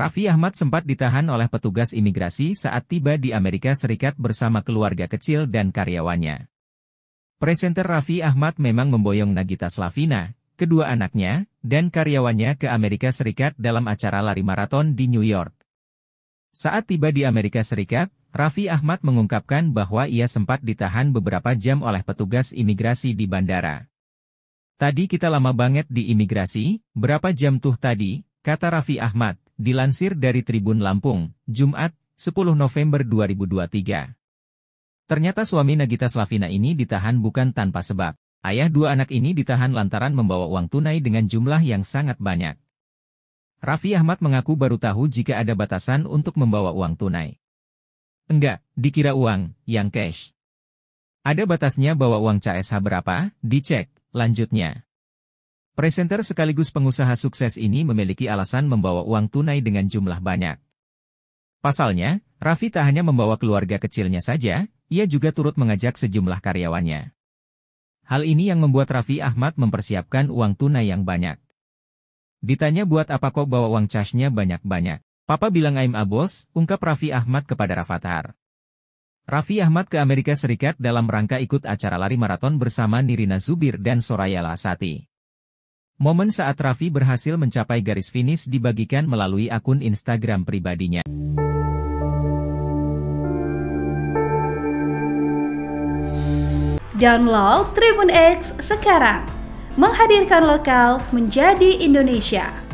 Raffi Ahmad sempat ditahan oleh petugas imigrasi saat tiba di Amerika Serikat bersama keluarga kecil dan karyawannya. Presenter Raffi Ahmad memang memboyong Nagita Slavina, kedua anaknya, dan karyawannya ke Amerika Serikat dalam acara lari maraton di New York. Saat tiba di Amerika Serikat, Raffi Ahmad mengungkapkan bahwa ia sempat ditahan beberapa jam oleh petugas imigrasi di bandara. Tadi kita lama banget di imigrasi, berapa jam tuh tadi, kata Raffi Ahmad dilansir dari Tribun Lampung, Jumat, 10 November 2023. Ternyata suami Nagita Slavina ini ditahan bukan tanpa sebab. Ayah dua anak ini ditahan lantaran membawa uang tunai dengan jumlah yang sangat banyak. Raffi Ahmad mengaku baru tahu jika ada batasan untuk membawa uang tunai. Enggak, dikira uang, yang cash. Ada batasnya bawa uang CSH berapa, dicek, lanjutnya. Presenter sekaligus pengusaha sukses ini memiliki alasan membawa uang tunai dengan jumlah banyak. Pasalnya, Raffi tak hanya membawa keluarga kecilnya saja, ia juga turut mengajak sejumlah karyawannya. Hal ini yang membuat Raffi Ahmad mempersiapkan uang tunai yang banyak. Ditanya buat apa kok bawa uang cashnya banyak-banyak. Papa bilang I'm a boss, ungkap Raffi Ahmad kepada Rafathar. Raffi Ahmad ke Amerika Serikat dalam rangka ikut acara lari maraton bersama Nirina Zubir dan Soraya Lasati. Momen saat Raffi berhasil mencapai garis finish dibagikan melalui akun Instagram pribadinya. Download Tribun X sekarang, menghadirkan lokal menjadi Indonesia.